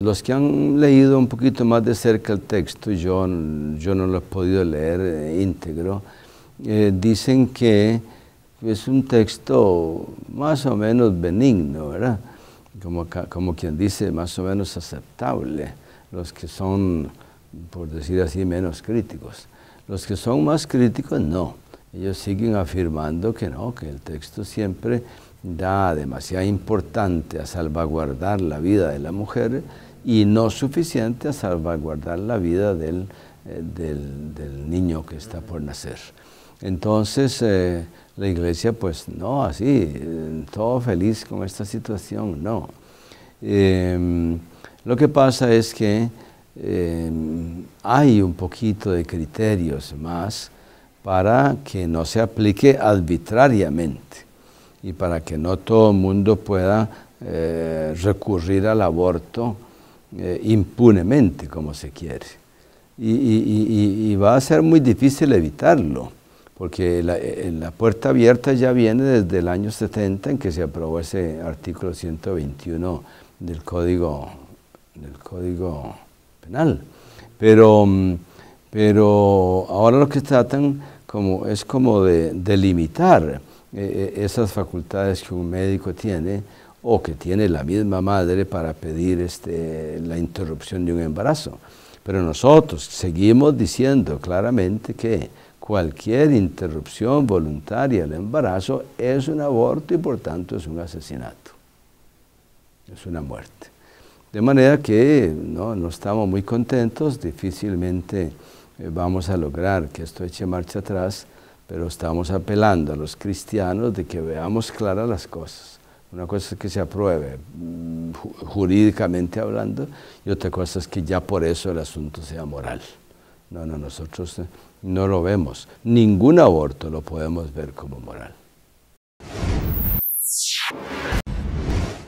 Los que han leído un poquito más de cerca el texto, yo, no lo he podido leer eh, íntegro, eh, dicen que es un texto más o menos benigno, Como, quien dice, más o menos aceptable, los que son, por decir así, menos críticos. Los que son más críticos, no. Ellos siguen afirmando que no, que el texto siempre da demasiada importante a salvaguardar la vida de la mujer, y no suficiente a salvaguardar la vida del, eh, niño que está por nacer. Entonces, eh, la iglesia, pues no, así, eh, todo feliz con esta situación, no. Em, lo que pasa es que em, hay un poquito de criterios más para que no se aplique arbitrariamente y para que no todo el mundo pueda recurrir al aborto eh, impunemente, como se quiere. Y, va a ser muy difícil evitarlo, porque la, eh, la, puerta abierta ya viene desde el año 70 en que se aprobó ese artículo 121 del Código, del código Penal. Pero, mm, pero ahora lo que tratan como, es como de delimitar eh, esas facultades que un médico tiene o que tiene la misma madre para pedir este, la interrupción de un embarazo. Pero nosotros seguimos diciendo claramente que cualquier interrupción voluntaria del embarazo es un aborto y por tanto es un asesinato, es una muerte. De manera que no, no estamos muy contentos, difícilmente eh, vamos a lograr que esto eche marcha atrás, pero estamos apelando a los cristianos de que veamos claras las cosas. Una cosa es que se apruebe mm, jurídicamente hablando y otra cosa es que ya por eso el asunto sea moral. No, no, nosotros eh, no lo vemos. Ningún aborto lo podemos ver como moral.